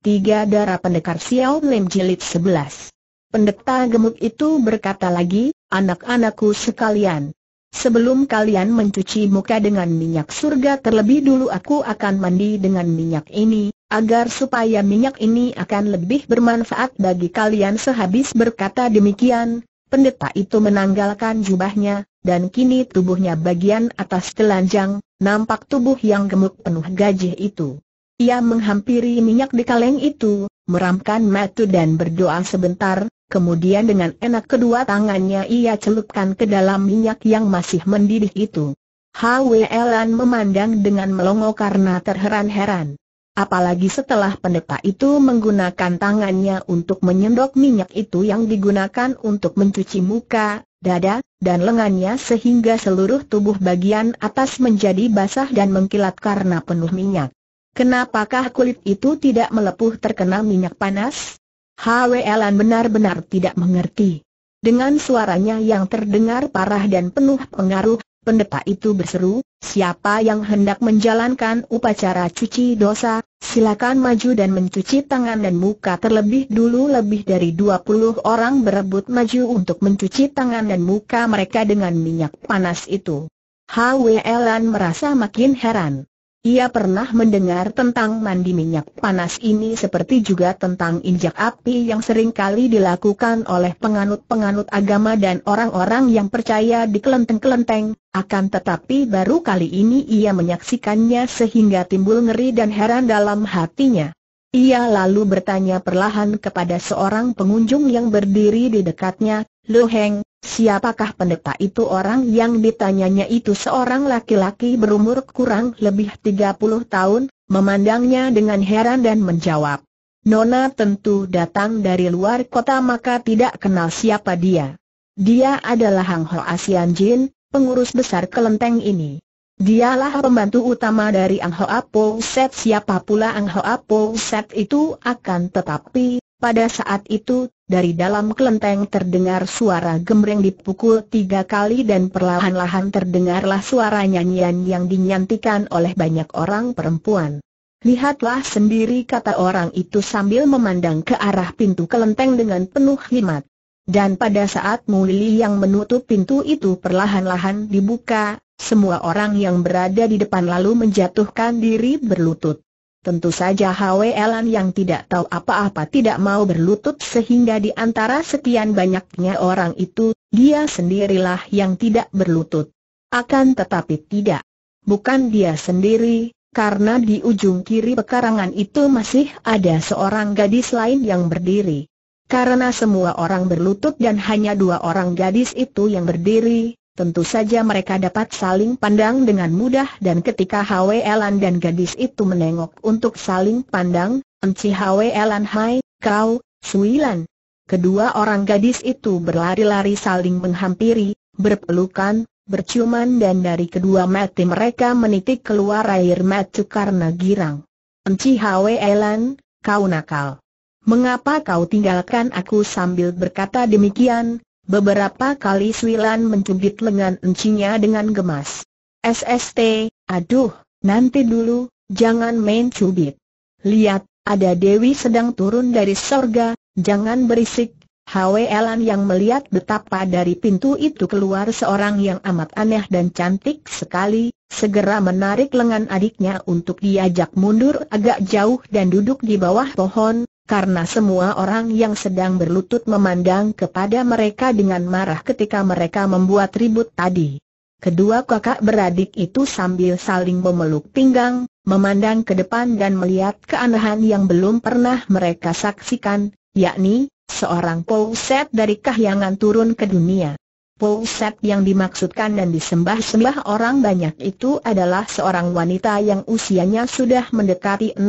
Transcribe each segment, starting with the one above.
Tiga darah pendekar Xiao Lim Jilid 11 Pendeta gemuk itu berkata lagi, anak-anakku sekalian Sebelum kalian mencuci muka dengan minyak surga terlebih dulu aku akan mandi dengan minyak ini Agar supaya minyak ini akan lebih bermanfaat bagi kalian sehabis berkata demikian Pendeta itu menanggalkan jubahnya, dan kini tubuhnya bagian atas telanjang, nampak tubuh yang gemuk penuh gajih itu ia menghampiri minyak di kaleng itu, meramkan matu dan berdoa sebentar, kemudian dengan enak kedua tangannya ia celupkan ke dalam minyak yang masih mendidih itu. Hwelan memandang dengan melongo karena terheran-heran. Apalagi setelah pendeta itu menggunakan tangannya untuk menyendok minyak itu yang digunakan untuk mencuci muka, dada, dan lengannya sehingga seluruh tubuh bagian atas menjadi basah dan mengkilat karena penuh minyak. Kenapakah kulit itu tidak melepuh terkena minyak panas? Hwelan benar-benar tidak mengerti. Dengan suaranya yang terdengar parah dan penuh pengaruh, pendeta itu berseru, siapa yang hendak menjalankan upacara cuci dosa, silakan maju dan mencuci tangan dan muka terlebih dulu lebih dari 20 orang berebut maju untuk mencuci tangan dan muka mereka dengan minyak panas itu. Hwelan merasa makin heran. Ia pernah mendengar tentang mandi minyak panas ini seperti juga tentang injak api yang sering kali dilakukan oleh penganut-penganut agama dan orang-orang yang percaya di kelenteng-kelenteng, akan tetapi baru kali ini ia menyaksikannya sehingga timbul ngeri dan heran dalam hatinya. Ia lalu bertanya perlahan kepada seorang pengunjung yang berdiri di dekatnya, Lu Heng, Siapakah pendeta itu orang yang ditanyanya itu seorang laki-laki berumur kurang lebih 30 tahun, memandangnya dengan heran dan menjawab. Nona tentu datang dari luar kota maka tidak kenal siapa dia. Dia adalah Hang Ho Asian Jin, pengurus besar kelenteng ini. Dialah pembantu utama dari Ang Ho Apo Set. Siapa pula Ang Ho Apo Set itu akan tetapi pada saat itu, dari dalam kelenteng terdengar suara gemreng dipukul tiga kali dan perlahan-lahan terdengarlah suara nyanyian yang dinyantikan oleh banyak orang perempuan. Lihatlah sendiri kata orang itu sambil memandang ke arah pintu kelenteng dengan penuh himat. Dan pada saat Mulili yang menutup pintu itu perlahan-lahan dibuka, semua orang yang berada di depan lalu menjatuhkan diri berlutut. Tentu saja Elan yang tidak tahu apa-apa tidak mau berlutut sehingga di antara sekian banyaknya orang itu, dia sendirilah yang tidak berlutut. Akan tetapi tidak. Bukan dia sendiri, karena di ujung kiri pekarangan itu masih ada seorang gadis lain yang berdiri. Karena semua orang berlutut dan hanya dua orang gadis itu yang berdiri, Tentu saja mereka dapat saling pandang dengan mudah dan ketika Hwe Elan dan gadis itu menengok untuk saling pandang, Enci Hwe Elan, Hai, kau, Sui Kedua orang gadis itu berlari-lari saling menghampiri, berpelukan, berciuman dan dari kedua mati mereka menitik keluar air mata karena girang. Enci Hwe Elan, kau nakal. Mengapa kau tinggalkan aku sambil berkata demikian, Beberapa kali Swilan mencubit lengan encinya dengan gemas. SST, aduh, nanti dulu, jangan main cubit. Lihat, ada Dewi sedang turun dari sorga, jangan berisik. Hwelan yang melihat betapa dari pintu itu keluar seorang yang amat aneh dan cantik sekali, segera menarik lengan adiknya untuk diajak mundur agak jauh dan duduk di bawah pohon, karena semua orang yang sedang berlutut memandang kepada mereka dengan marah ketika mereka membuat ribut tadi. Kedua kakak beradik itu sambil saling memeluk pinggang, memandang ke depan dan melihat keanehan yang belum pernah mereka saksikan, yakni, seorang Pouset dari kahyangan turun ke dunia. Pouset yang dimaksudkan dan disembah-sembah orang banyak itu adalah seorang wanita yang usianya sudah mendekati 60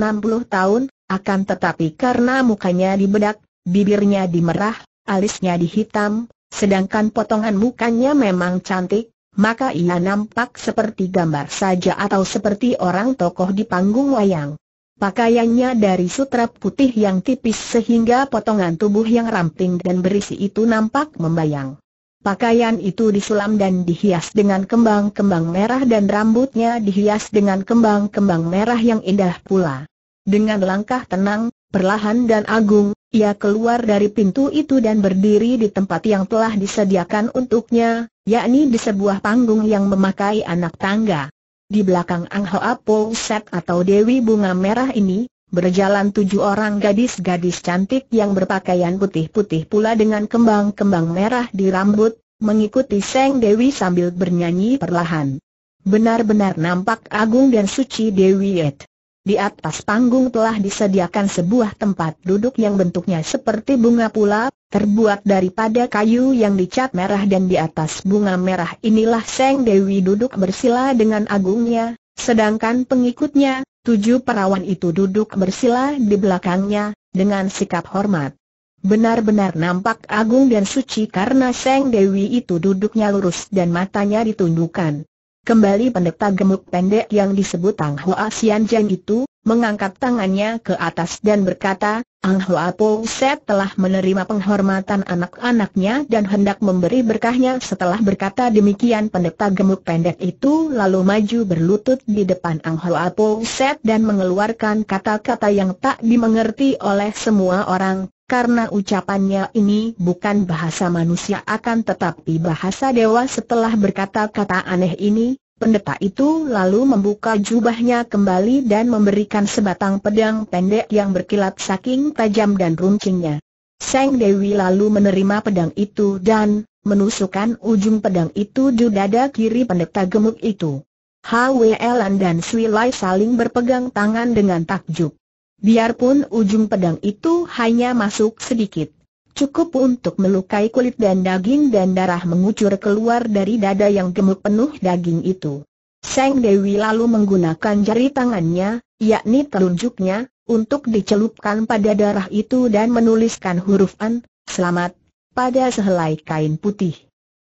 tahun, akan tetapi karena mukanya dibedak, bibirnya dimerah, alisnya dihitam, sedangkan potongan mukanya memang cantik, maka ia nampak seperti gambar saja atau seperti orang tokoh di panggung wayang. Pakaiannya dari sutra putih yang tipis sehingga potongan tubuh yang ramping dan berisi itu nampak membayang. Pakaian itu disulam dan dihias dengan kembang-kembang merah dan rambutnya dihias dengan kembang-kembang merah yang indah pula. Dengan langkah tenang, perlahan dan agung, ia keluar dari pintu itu dan berdiri di tempat yang telah disediakan untuknya, yakni di sebuah panggung yang memakai anak tangga. Di belakang Ang Hoa Po Set atau Dewi Bunga Merah ini, berjalan tujuh orang gadis-gadis cantik yang berpakaian putih-putih pula dengan kembang-kembang merah di rambut, mengikuti Seng Dewi sambil bernyanyi perlahan. Benar-benar nampak agung dan suci Dewi Yet. Di atas panggung telah disediakan sebuah tempat duduk yang bentuknya seperti bunga pula, terbuat daripada kayu yang dicat merah dan di atas bunga merah inilah Seng Dewi duduk bersila dengan agungnya, sedangkan pengikutnya, tujuh perawan itu duduk bersila di belakangnya, dengan sikap hormat. Benar-benar nampak agung dan suci karena Seng Dewi itu duduknya lurus dan matanya ditundukkan. Kembali pendeta gemuk pendek yang disebut Tang Hua Xian Jeng itu, mengangkat tangannya ke atas dan berkata, Ang Hoa Po Set telah menerima penghormatan anak-anaknya dan hendak memberi berkahnya setelah berkata demikian pendeta gemuk pendek itu lalu maju berlutut di depan Ang Hoa Po Set dan mengeluarkan kata-kata yang tak dimengerti oleh semua orang, karena ucapannya ini bukan bahasa manusia akan tetapi bahasa dewa setelah berkata-kata aneh ini, Pendeta itu lalu membuka jubahnya kembali dan memberikan sebatang pedang pendek yang berkilat saking tajam dan runcingnya. Seng Dewi lalu menerima pedang itu dan menusukkan ujung pedang itu di dada kiri pendeta gemuk itu. Hwelan Elan dan Sui Lai saling berpegang tangan dengan takjub. Biarpun ujung pedang itu hanya masuk sedikit Cukup untuk melukai kulit dan daging dan darah mengucur keluar dari dada yang gemuk penuh daging itu. Seng Dewi lalu menggunakan jari tangannya, yakni telunjuknya, untuk dicelupkan pada darah itu dan menuliskan huruf An, selamat, pada sehelai kain putih.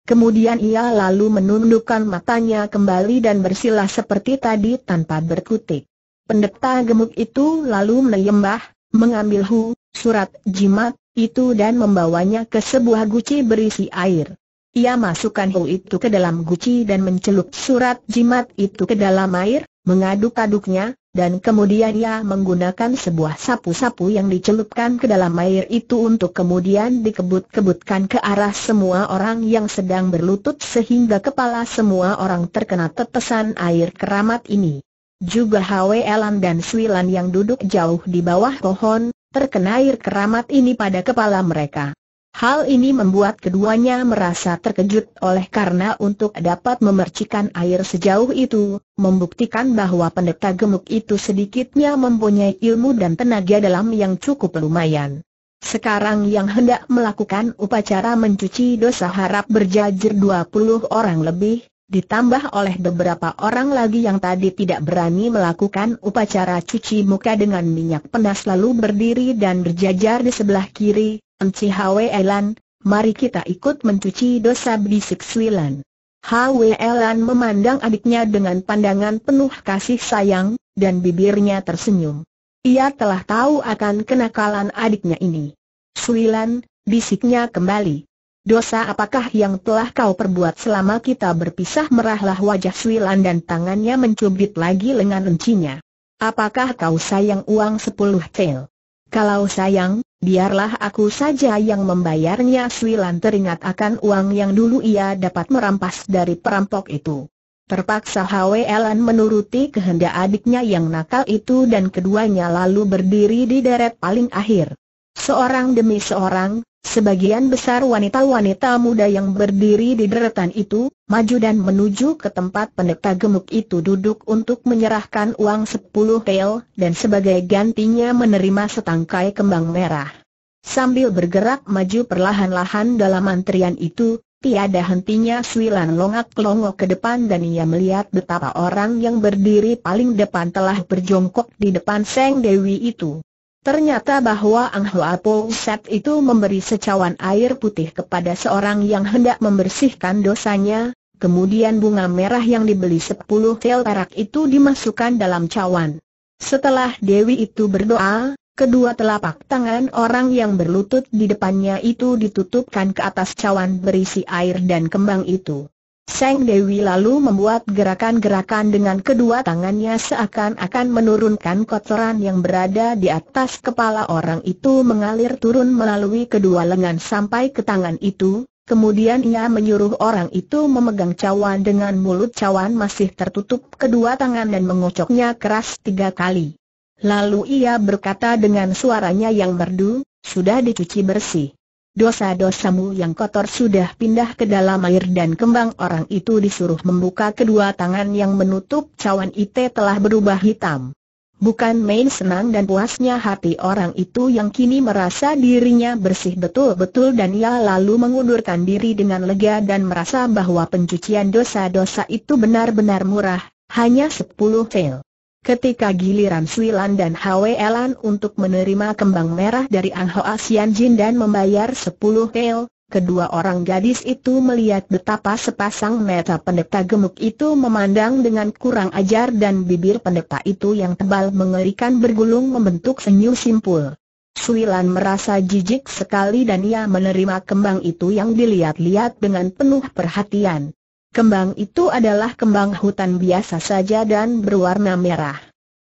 Kemudian ia lalu menundukkan matanya kembali dan bersilah seperti tadi tanpa berkutik. Pendeta gemuk itu lalu menyembah mengambil Hu, surat jimat, itu dan membawanya ke sebuah guci berisi air. Ia masukkan Hu itu ke dalam guci dan mencelup surat jimat itu ke dalam air, mengaduk-aduknya, dan kemudian ia menggunakan sebuah sapu-sapu yang dicelupkan ke dalam air itu untuk kemudian dikebut-kebutkan ke arah semua orang yang sedang berlutut sehingga kepala semua orang terkena tetesan air keramat ini. Juga Hwe Elan dan Swilan yang duduk jauh di bawah pohon, terkena air keramat ini pada kepala mereka. Hal ini membuat keduanya merasa terkejut oleh karena untuk dapat memercikan air sejauh itu, membuktikan bahwa pendeta gemuk itu sedikitnya mempunyai ilmu dan tenaga dalam yang cukup lumayan. Sekarang yang hendak melakukan upacara mencuci dosa harap berjajar 20 orang lebih, ditambah oleh beberapa orang lagi yang tadi tidak berani melakukan upacara cuci muka dengan minyak penas lalu berdiri dan berjajar di sebelah kiri, Enci Hwe Elan, mari kita ikut mencuci dosa bisik Suilan. Hwe Elan memandang adiknya dengan pandangan penuh kasih sayang, dan bibirnya tersenyum. Ia telah tahu akan kenakalan adiknya ini. Suilan, bisiknya kembali. Dosa apakah yang telah kau perbuat selama kita berpisah merahlah wajah Suilan dan tangannya mencubit lagi lengan encinya. Apakah kau sayang uang sepuluh tel? Kalau sayang, biarlah aku saja yang membayarnya Suilan teringat akan uang yang dulu ia dapat merampas dari perampok itu. Terpaksa Elan menuruti kehendak adiknya yang nakal itu dan keduanya lalu berdiri di deret paling akhir. Seorang demi seorang, Sebagian besar wanita-wanita muda yang berdiri di deretan itu, maju dan menuju ke tempat pendeta gemuk itu duduk untuk menyerahkan uang sepuluh tel, dan sebagai gantinya menerima setangkai kembang merah. Sambil bergerak maju perlahan-lahan dalam antrian itu, tiada hentinya Suilan longak-longok ke depan dan ia melihat betapa orang yang berdiri paling depan telah berjongkok di depan Seng Dewi itu. Ternyata bahwa Ang Hua Po Set itu memberi secawan air putih kepada seorang yang hendak membersihkan dosanya, kemudian bunga merah yang dibeli sepuluh tel perak itu dimasukkan dalam cawan. Setelah Dewi itu berdoa, kedua telapak tangan orang yang berlutut di depannya itu ditutupkan ke atas cawan berisi air dan kembang itu. Seng Dewi lalu membuat gerakan-gerakan dengan kedua tangannya seakan-akan menurunkan kotoran yang berada di atas kepala orang itu mengalir turun melalui kedua lengan sampai ke tangan itu, Kemudian ia menyuruh orang itu memegang cawan dengan mulut cawan masih tertutup kedua tangan dan mengocoknya keras tiga kali. Lalu ia berkata dengan suaranya yang merdu, sudah dicuci bersih dosa-dosamu yang kotor sudah pindah ke dalam air dan kembang orang itu disuruh membuka kedua tangan yang menutup cawan ite telah berubah hitam. Bukan main senang dan puasnya hati orang itu yang kini merasa dirinya bersih betul-betul dan ia lalu mengundurkan diri dengan lega dan merasa bahwa pencucian dosa-dosa itu benar-benar murah, hanya 10 fail. Ketika giliran Suilan dan Elan untuk menerima kembang merah dari Ang Hoa Sian Jin dan membayar 10 hel, kedua orang gadis itu melihat betapa sepasang mata pendeta gemuk itu memandang dengan kurang ajar dan bibir pendeta itu yang tebal mengerikan bergulung membentuk senyum simpul. Suilan merasa jijik sekali dan ia menerima kembang itu yang dilihat-lihat dengan penuh perhatian. Kembang itu adalah kembang hutan biasa saja dan berwarna merah.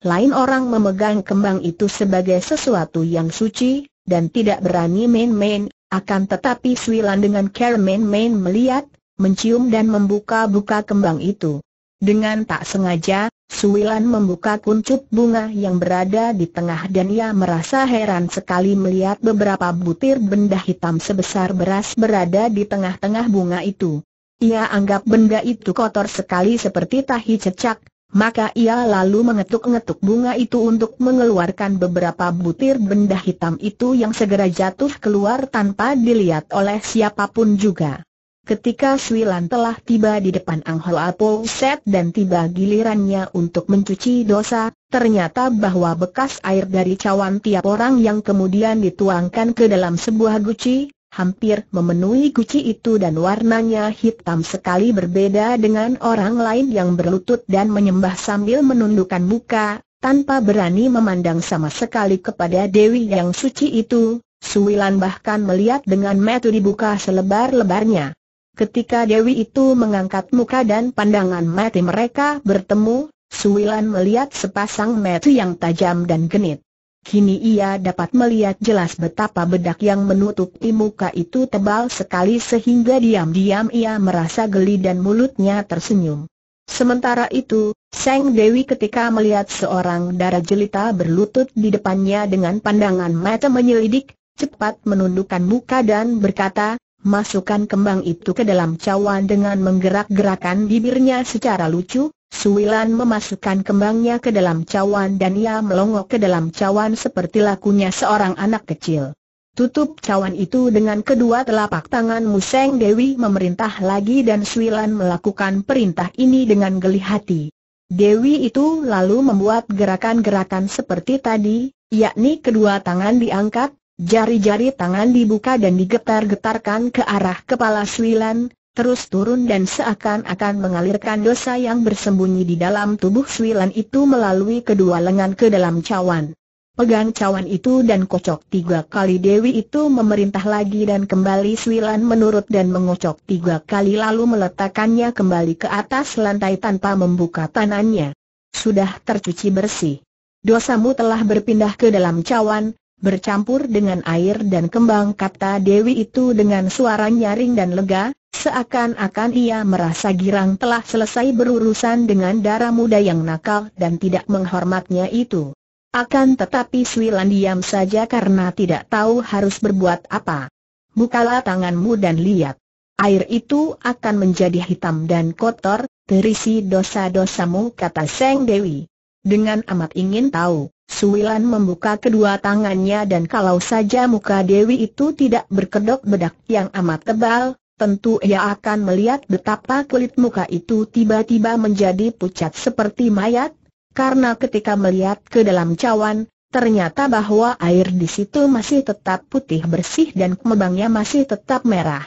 Lain orang memegang kembang itu sebagai sesuatu yang suci, dan tidak berani main-main, akan tetapi Swilan dengan care main-main melihat, mencium dan membuka-buka kembang itu. Dengan tak sengaja, Suwilan membuka kuncup bunga yang berada di tengah dan ia merasa heran sekali melihat beberapa butir benda hitam sebesar beras berada di tengah-tengah bunga itu. Ia anggap benda itu kotor sekali seperti tahi cecak, maka ia lalu mengetuk-ngetuk bunga itu untuk mengeluarkan beberapa butir benda hitam itu yang segera jatuh keluar tanpa dilihat oleh siapapun juga. Ketika Swilan telah tiba di depan Ang Hoa Set dan tiba gilirannya untuk mencuci dosa, ternyata bahwa bekas air dari cawan tiap orang yang kemudian dituangkan ke dalam sebuah guci, hampir memenuhi guci itu dan warnanya hitam sekali berbeda dengan orang lain yang berlutut dan menyembah sambil menundukkan muka, tanpa berani memandang sama sekali kepada Dewi yang suci itu, Suwilan bahkan melihat dengan metu dibuka selebar-lebarnya. Ketika Dewi itu mengangkat muka dan pandangan mati mereka bertemu, Suwilan melihat sepasang metu yang tajam dan genit. Kini ia dapat melihat jelas betapa bedak yang menutupi muka itu tebal sekali sehingga diam-diam ia merasa geli dan mulutnya tersenyum. Sementara itu, Seng Dewi ketika melihat seorang darah jelita berlutut di depannya dengan pandangan mata menyelidik, cepat menundukkan muka dan berkata, masukkan kembang itu ke dalam cawan dengan menggerak-gerakan bibirnya secara lucu, Suwilan memasukkan kembangnya ke dalam cawan dan ia melongok ke dalam cawan seperti lakunya seorang anak kecil. Tutup cawan itu dengan kedua telapak tangan Museng Dewi memerintah lagi dan Suwilan melakukan perintah ini dengan geli hati. Dewi itu lalu membuat gerakan-gerakan seperti tadi, yakni kedua tangan diangkat, jari-jari tangan dibuka dan digetar-getarkan ke arah kepala Suwilan, terus turun dan seakan-akan mengalirkan dosa yang bersembunyi di dalam tubuh Swilan itu melalui kedua lengan ke dalam cawan. Pegang cawan itu dan kocok tiga kali Dewi itu memerintah lagi dan kembali Swilan menurut dan mengocok tiga kali lalu meletakkannya kembali ke atas lantai tanpa membuka tanannya. Sudah tercuci bersih. Dosamu telah berpindah ke dalam cawan, bercampur dengan air dan kembang kata Dewi itu dengan suara nyaring dan lega, Seakan-akan ia merasa girang telah selesai berurusan dengan darah muda yang nakal dan tidak menghormatnya itu. Akan tetapi Swilan diam saja karena tidak tahu harus berbuat apa. Bukalah tanganmu dan lihat. Air itu akan menjadi hitam dan kotor, terisi dosa-dosamu kata Seng Dewi. Dengan amat ingin tahu, Suwilan membuka kedua tangannya dan kalau saja muka Dewi itu tidak berkedok bedak yang amat tebal, tentu ia akan melihat betapa kulit muka itu tiba-tiba menjadi pucat seperti mayat, karena ketika melihat ke dalam cawan, ternyata bahwa air di situ masih tetap putih bersih dan kembangnya masih tetap merah.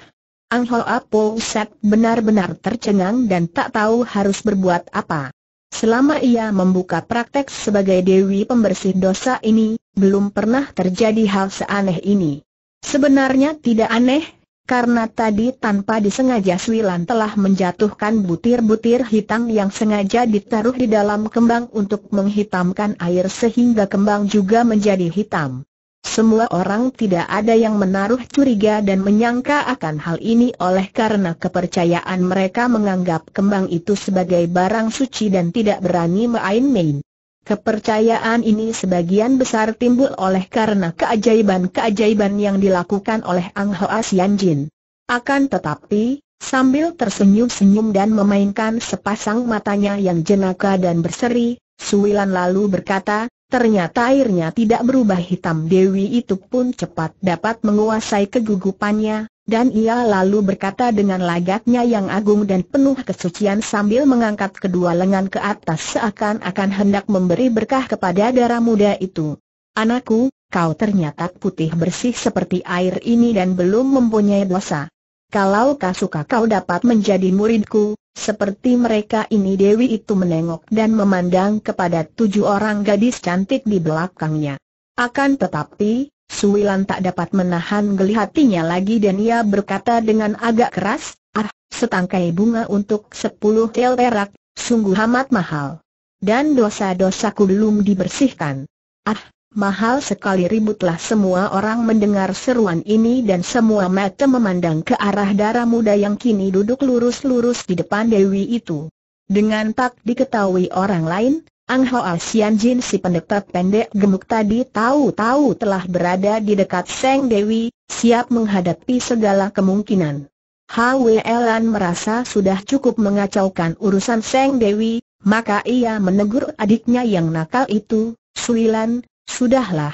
Ang Ho Apo Set benar-benar tercengang dan tak tahu harus berbuat apa. Selama ia membuka praktek sebagai Dewi Pembersih Dosa ini, belum pernah terjadi hal seaneh ini. Sebenarnya tidak aneh, karena tadi tanpa disengaja Swilan telah menjatuhkan butir-butir hitam yang sengaja ditaruh di dalam kembang untuk menghitamkan air sehingga kembang juga menjadi hitam. Semua orang tidak ada yang menaruh curiga dan menyangka akan hal ini oleh karena kepercayaan mereka menganggap kembang itu sebagai barang suci dan tidak berani main-main. Kepercayaan ini sebagian besar timbul oleh karena keajaiban-keajaiban yang dilakukan oleh Ang Hoa Sian Jin. Akan tetapi, sambil tersenyum-senyum dan memainkan sepasang matanya yang jenaka dan berseri, Suilan lalu berkata, ternyata airnya tidak berubah hitam Dewi itu pun cepat dapat menguasai kegugupannya, dan ia lalu berkata dengan lagaknya yang agung dan penuh kesucian sambil mengangkat kedua lengan ke atas seakan-akan hendak memberi berkah kepada darah muda itu. Anakku, kau ternyata putih bersih seperti air ini dan belum mempunyai dosa. Kalau kau suka kau dapat menjadi muridku, seperti mereka ini Dewi itu menengok dan memandang kepada tujuh orang gadis cantik di belakangnya. Akan tetapi, Suwilan tak dapat menahan geli hatinya lagi dan ia berkata dengan agak keras, ah, setangkai bunga untuk sepuluh tel perak, sungguh amat mahal. Dan dosa-dosaku belum dibersihkan. Ah, mahal sekali ributlah semua orang mendengar seruan ini dan semua mata memandang ke arah darah muda yang kini duduk lurus-lurus di depan Dewi itu. Dengan tak diketahui orang lain, Ang Hoa Jin si pendeta pendek gemuk tadi tahu-tahu telah berada di dekat Seng Dewi, siap menghadapi segala kemungkinan. Elan merasa sudah cukup mengacaukan urusan Seng Dewi, maka ia menegur adiknya yang nakal itu, Suilan, sudahlah,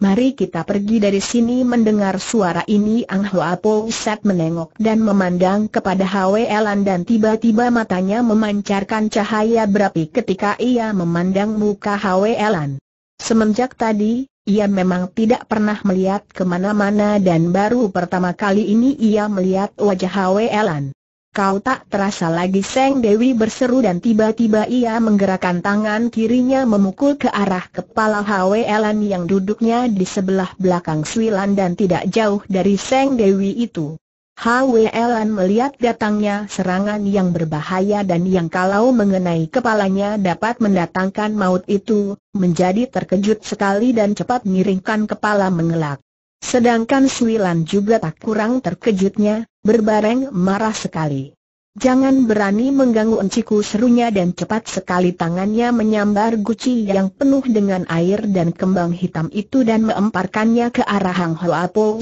Mari kita pergi dari sini mendengar suara ini Ang Hoa Po Sat menengok dan memandang kepada Hwe Elan dan tiba-tiba matanya memancarkan cahaya berapi ketika ia memandang muka Hwe Elan. Semenjak tadi, ia memang tidak pernah melihat kemana-mana dan baru pertama kali ini ia melihat wajah Hwe Elan. Kau tak terasa lagi Seng Dewi berseru dan tiba-tiba ia menggerakkan tangan kirinya memukul ke arah kepala Elan yang duduknya di sebelah belakang Swilan dan tidak jauh dari Seng Dewi itu. Elan melihat datangnya serangan yang berbahaya dan yang kalau mengenai kepalanya dapat mendatangkan maut itu, menjadi terkejut sekali dan cepat miringkan kepala mengelak. Sedangkan Swilan juga tak kurang terkejutnya, Berbareng marah sekali. Jangan berani mengganggu enciku serunya dan cepat sekali tangannya menyambar guci yang penuh dengan air dan kembang hitam itu dan melemparkannya ke arah Hang Hoa Po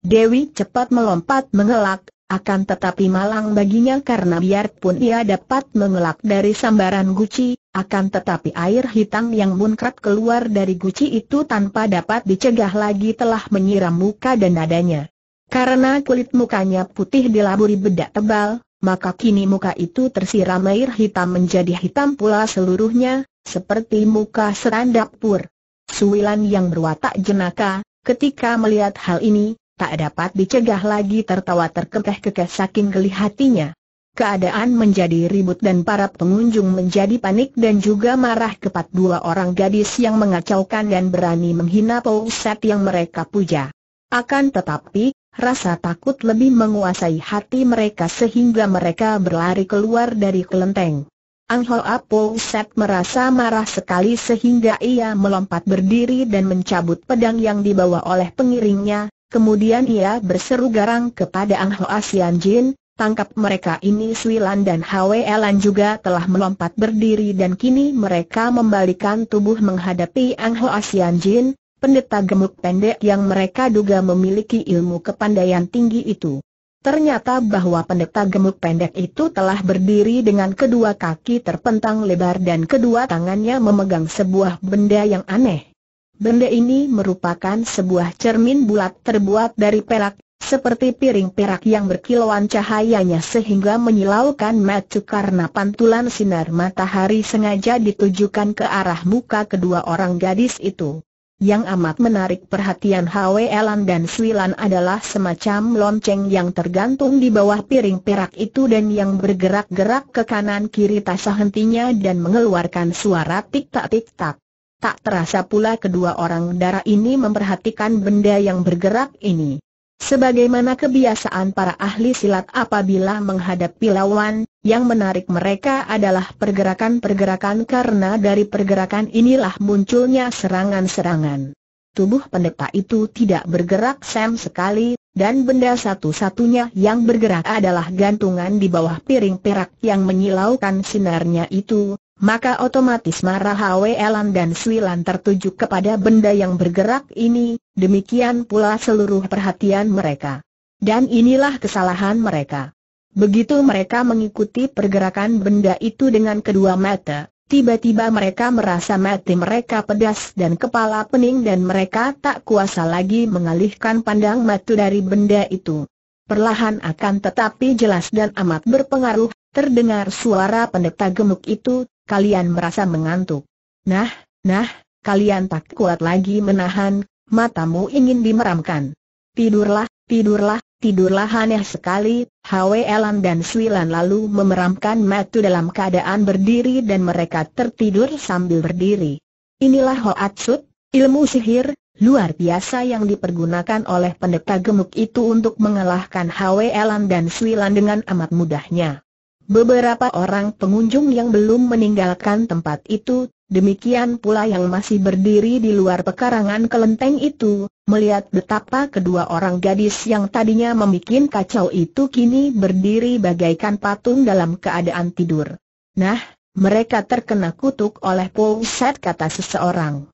Dewi cepat melompat mengelak, akan tetapi malang baginya karena biarpun ia dapat mengelak dari sambaran guci, akan tetapi air hitam yang munkrat keluar dari guci itu tanpa dapat dicegah lagi telah menyiram muka dan nadanya. Karena kulit mukanya putih dilaburi bedak tebal, maka kini muka itu tersiram air hitam menjadi hitam pula seluruhnya, seperti muka serandap pur. Suwilan yang berwatak jenaka, ketika melihat hal ini, tak dapat dicegah lagi tertawa terkekeh-kekeh saking geli hatinya. Keadaan menjadi ribut dan para pengunjung menjadi panik dan juga marah kepat dua orang gadis yang mengacaukan dan berani menghina Pouset yang mereka puja. Akan tetapi, rasa takut lebih menguasai hati mereka sehingga mereka berlari keluar dari kelenteng. Ang Ho Apo Set merasa marah sekali sehingga ia melompat berdiri dan mencabut pedang yang dibawa oleh pengiringnya, kemudian ia berseru garang kepada Ang Ho Asian Jin, tangkap mereka ini Suilan dan Hwe Elan juga telah melompat berdiri dan kini mereka membalikan tubuh menghadapi Ang Ho Asian Jin, pendeta gemuk pendek yang mereka duga memiliki ilmu kepandaian tinggi itu. Ternyata bahwa pendeta gemuk pendek itu telah berdiri dengan kedua kaki terpentang lebar dan kedua tangannya memegang sebuah benda yang aneh. Benda ini merupakan sebuah cermin bulat terbuat dari perak, seperti piring perak yang berkilauan cahayanya sehingga menyilaukan mata karena pantulan sinar matahari sengaja ditujukan ke arah muka kedua orang gadis itu yang amat menarik perhatian Elan dan Suilan adalah semacam lonceng yang tergantung di bawah piring perak itu dan yang bergerak-gerak ke kanan-kiri tasah hentinya dan mengeluarkan suara tik-tak-tik-tak. Tak terasa pula kedua orang darah ini memperhatikan benda yang bergerak ini. Sebagaimana kebiasaan para ahli silat apabila menghadapi lawan, yang menarik mereka adalah pergerakan-pergerakan karena dari pergerakan inilah munculnya serangan-serangan. Tubuh pendeta itu tidak bergerak sem sekali, dan benda satu-satunya yang bergerak adalah gantungan di bawah piring perak yang menyilaukan sinarnya itu, maka otomatis marah Elan dan Swilan tertuju kepada benda yang bergerak ini, demikian pula seluruh perhatian mereka. Dan inilah kesalahan mereka. Begitu mereka mengikuti pergerakan benda itu dengan kedua mata, tiba-tiba mereka merasa mati mereka pedas dan kepala pening dan mereka tak kuasa lagi mengalihkan pandang mata dari benda itu perlahan akan tetapi jelas dan amat berpengaruh, terdengar suara pendeta gemuk itu, kalian merasa mengantuk. Nah, nah, kalian tak kuat lagi menahan, matamu ingin dimeramkan. Tidurlah, tidurlah, tidurlah aneh sekali, Hwe Elan dan Swilan lalu memeramkan Matu dalam keadaan berdiri dan mereka tertidur sambil berdiri. Inilah Hoatsut, ilmu sihir, luar biasa yang dipergunakan oleh pendeta gemuk itu untuk mengalahkan Hwe Elan dan Sui dengan amat mudahnya. Beberapa orang pengunjung yang belum meninggalkan tempat itu, demikian pula yang masih berdiri di luar pekarangan kelenteng itu, melihat betapa kedua orang gadis yang tadinya membuat kacau itu kini berdiri bagaikan patung dalam keadaan tidur. Nah, mereka terkena kutuk oleh Pouset, kata seseorang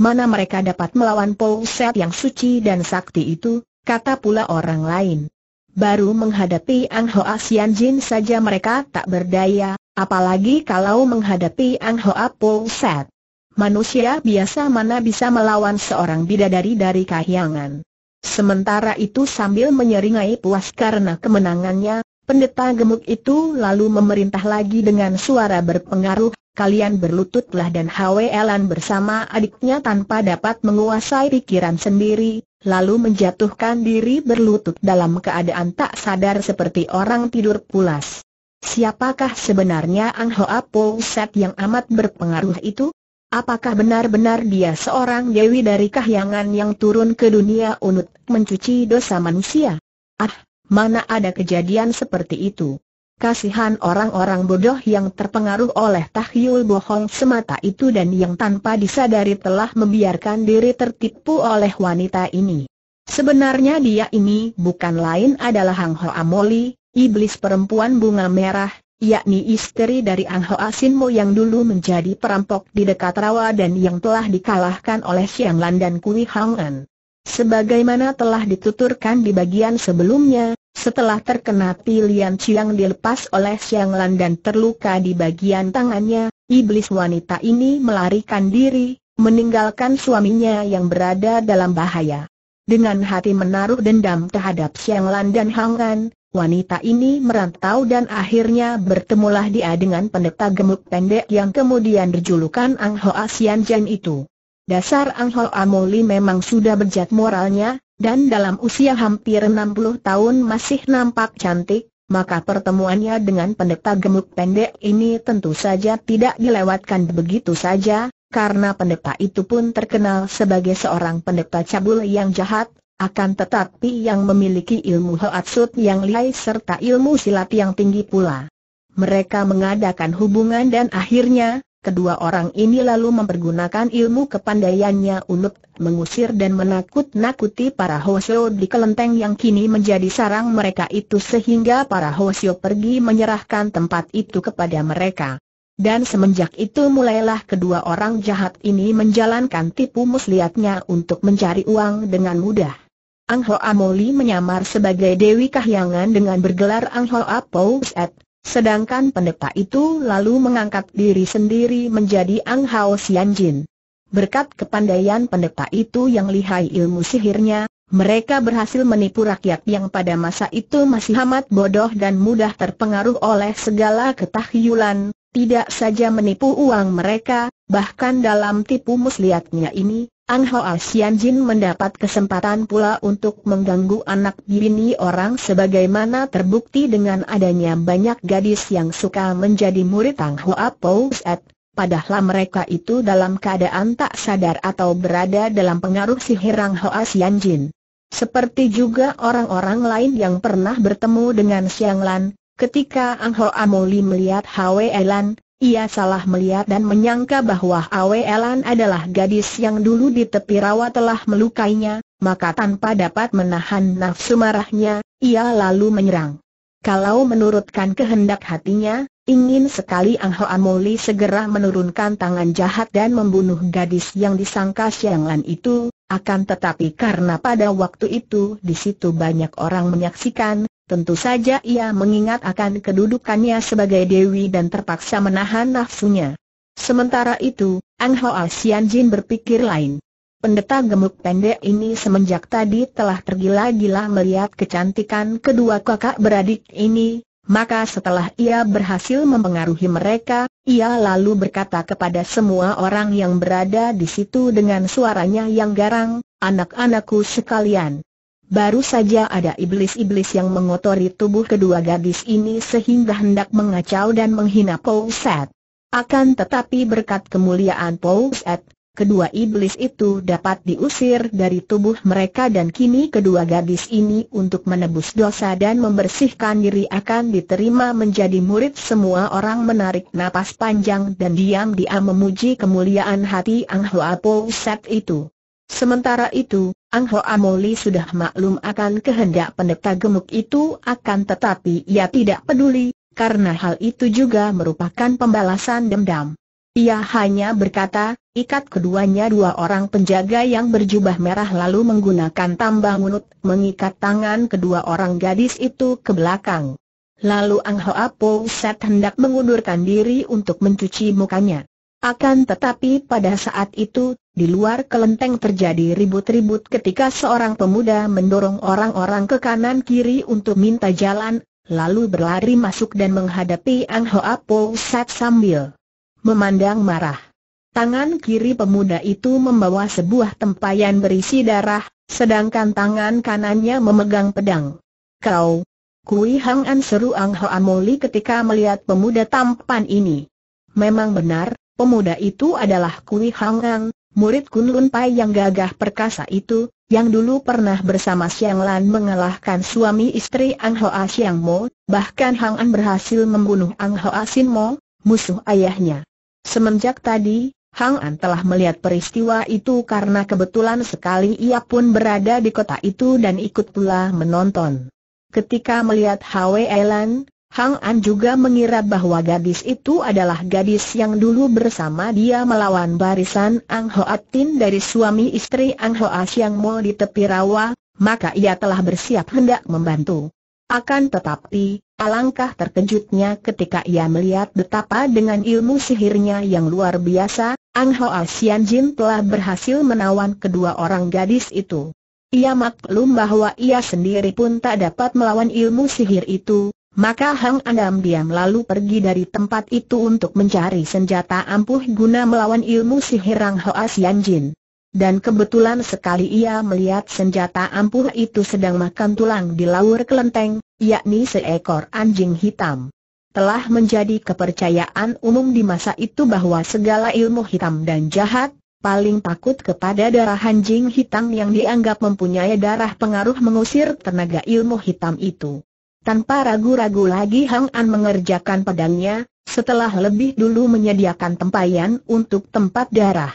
mana mereka dapat melawan Pouset yang suci dan sakti itu, kata pula orang lain. Baru menghadapi Ang Hoa Sian Jin saja mereka tak berdaya, apalagi kalau menghadapi Ang Hoa Pouset. Manusia biasa mana bisa melawan seorang bidadari dari kahyangan. Sementara itu sambil menyeringai puas karena kemenangannya, pendeta gemuk itu lalu memerintah lagi dengan suara berpengaruh, kalian berlututlah dan HWLan bersama adiknya tanpa dapat menguasai pikiran sendiri, lalu menjatuhkan diri berlutut dalam keadaan tak sadar seperti orang tidur pulas. Siapakah sebenarnya Ang Hoa Set yang amat berpengaruh itu? Apakah benar-benar dia seorang dewi dari kahyangan yang turun ke dunia unut mencuci dosa manusia? Ah, mana ada kejadian seperti itu? Kasihan orang-orang bodoh yang terpengaruh oleh tahyul bohong semata itu dan yang tanpa disadari telah membiarkan diri tertipu oleh wanita ini. Sebenarnya dia ini bukan lain adalah Hang Ho Amoli, iblis perempuan bunga merah, yakni istri dari Ang Ho Asinmo yang dulu menjadi perampok di dekat rawa dan yang telah dikalahkan oleh Siang Lan dan Kui Hang An. Sebagaimana telah dituturkan di bagian sebelumnya, setelah terkena pilihan Chiang dilepas oleh Xiang Lan dan terluka di bagian tangannya, iblis wanita ini melarikan diri, meninggalkan suaminya yang berada dalam bahaya. Dengan hati menaruh dendam terhadap Xiang Lan dan Hang An, wanita ini merantau dan akhirnya bertemulah dia dengan pendeta gemuk pendek yang kemudian berjulukan Ang Hoa Xian Jan itu. Dasar Ang Hoa Moli memang sudah bejat moralnya, dan dalam usia hampir 60 tahun masih nampak cantik, maka pertemuannya dengan pendeta gemuk pendek ini tentu saja tidak dilewatkan begitu saja, karena pendeta itu pun terkenal sebagai seorang pendeta cabul yang jahat, akan tetapi yang memiliki ilmu hoatsut yang lihai serta ilmu silat yang tinggi pula. Mereka mengadakan hubungan dan akhirnya, Kedua orang ini lalu mempergunakan ilmu kepandaiannya untuk mengusir dan menakut-nakuti para Hoshio di kelenteng yang kini menjadi sarang mereka itu sehingga para Hoshio pergi menyerahkan tempat itu kepada mereka. Dan semenjak itu mulailah kedua orang jahat ini menjalankan tipu muslihatnya untuk mencari uang dengan mudah. Ang Hoa Moli menyamar sebagai Dewi Kahyangan dengan bergelar Ang Hoa Pouset, Sedangkan pendeta itu lalu mengangkat diri sendiri menjadi Ang Hao Sian Jin. Berkat kepandaian pendeta itu yang lihai ilmu sihirnya, mereka berhasil menipu rakyat yang pada masa itu masih amat bodoh dan mudah terpengaruh oleh segala ketahyulan, tidak saja menipu uang mereka, bahkan dalam tipu muslihatnya ini, An Hoa Xian Jin mendapat kesempatan pula untuk mengganggu anak bini orang sebagaimana terbukti dengan adanya banyak gadis yang suka menjadi murid Ang Hoa Pou Set. Padahal mereka itu dalam keadaan tak sadar atau berada dalam pengaruh sihir Ang Hoa Xian Jin. Seperti juga orang-orang lain yang pernah bertemu dengan Xiang Lan, ketika Ang Hoa Moli melihat Hwe Elan. Ia salah melihat dan menyangka bahwa Awe Elan adalah gadis yang dulu di tepi rawa telah melukainya, maka tanpa dapat menahan nafsu marahnya, ia lalu menyerang. Kalau menurutkan kehendak hatinya, ingin sekali Ang Ho Amoli segera menurunkan tangan jahat dan membunuh gadis yang disangka Sianglan itu, akan tetapi karena pada waktu itu di situ banyak orang menyaksikan, Tentu saja ia mengingat akan kedudukannya sebagai Dewi dan terpaksa menahan nafsunya. Sementara itu, Ang Hoa Sian Jin berpikir lain. Pendeta gemuk pendek ini semenjak tadi telah tergila-gila melihat kecantikan kedua kakak beradik ini, maka setelah ia berhasil mempengaruhi mereka, ia lalu berkata kepada semua orang yang berada di situ dengan suaranya yang garang, anak-anakku sekalian. Baru saja ada iblis-iblis yang mengotori tubuh kedua gadis ini sehingga hendak mengacau dan menghina Set. Akan tetapi berkat kemuliaan Set, kedua iblis itu dapat diusir dari tubuh mereka dan kini kedua gadis ini untuk menebus dosa dan membersihkan diri akan diterima menjadi murid semua orang menarik napas panjang dan diam-diam memuji kemuliaan hati Ang Hwa Set itu. Sementara itu, Ang Ho Amoli sudah maklum akan kehendak pendeta gemuk itu akan tetapi ia tidak peduli, karena hal itu juga merupakan pembalasan dendam. Ia hanya berkata, ikat keduanya dua orang penjaga yang berjubah merah lalu menggunakan tambang unut mengikat tangan kedua orang gadis itu ke belakang. Lalu Ang Ho Apo Set hendak mengundurkan diri untuk mencuci mukanya. Akan tetapi pada saat itu di luar kelenteng terjadi ribut-ribut ketika seorang pemuda mendorong orang-orang ke kanan-kiri untuk minta jalan, lalu berlari masuk dan menghadapi Ang Hoa Po Sat sambil memandang marah. Tangan kiri pemuda itu membawa sebuah tempayan berisi darah, sedangkan tangan kanannya memegang pedang. Kau, Kui Hang An seru Ang Hoa Moli ketika melihat pemuda tampan ini. Memang benar, Pemuda itu adalah Kui Hang An, Murid Kunlun Pai yang gagah perkasa itu, yang dulu pernah bersama Siang Lan mengalahkan suami istri Ang Hoa Xiang Mo, bahkan Hang An berhasil membunuh Ang Hoa Sin Mo, musuh ayahnya. Semenjak tadi, Hang An telah melihat peristiwa itu karena kebetulan sekali ia pun berada di kota itu dan ikut pula menonton. Ketika melihat Hwe Lan, Hang An juga mengira bahwa gadis itu adalah gadis yang dulu bersama dia melawan barisan Ang Hoat Tin dari suami istri Ang Hoa Siang Mo di tepi rawa, maka ia telah bersiap hendak membantu. Akan tetapi, alangkah terkejutnya ketika ia melihat betapa dengan ilmu sihirnya yang luar biasa, Ang Hoa Sian Jin telah berhasil menawan kedua orang gadis itu. Ia maklum bahwa ia sendiri pun tak dapat melawan ilmu sihir itu, maka Hang Andam diam lalu pergi dari tempat itu untuk mencari senjata ampuh guna melawan ilmu sihirang Rang Hoa Sian Jin. Dan kebetulan sekali ia melihat senjata ampuh itu sedang makan tulang di laur kelenteng, yakni seekor anjing hitam. Telah menjadi kepercayaan umum di masa itu bahwa segala ilmu hitam dan jahat, paling takut kepada darah anjing hitam yang dianggap mempunyai darah pengaruh mengusir tenaga ilmu hitam itu. Tanpa ragu-ragu lagi Hang An mengerjakan pedangnya, setelah lebih dulu menyediakan tempayan untuk tempat darah.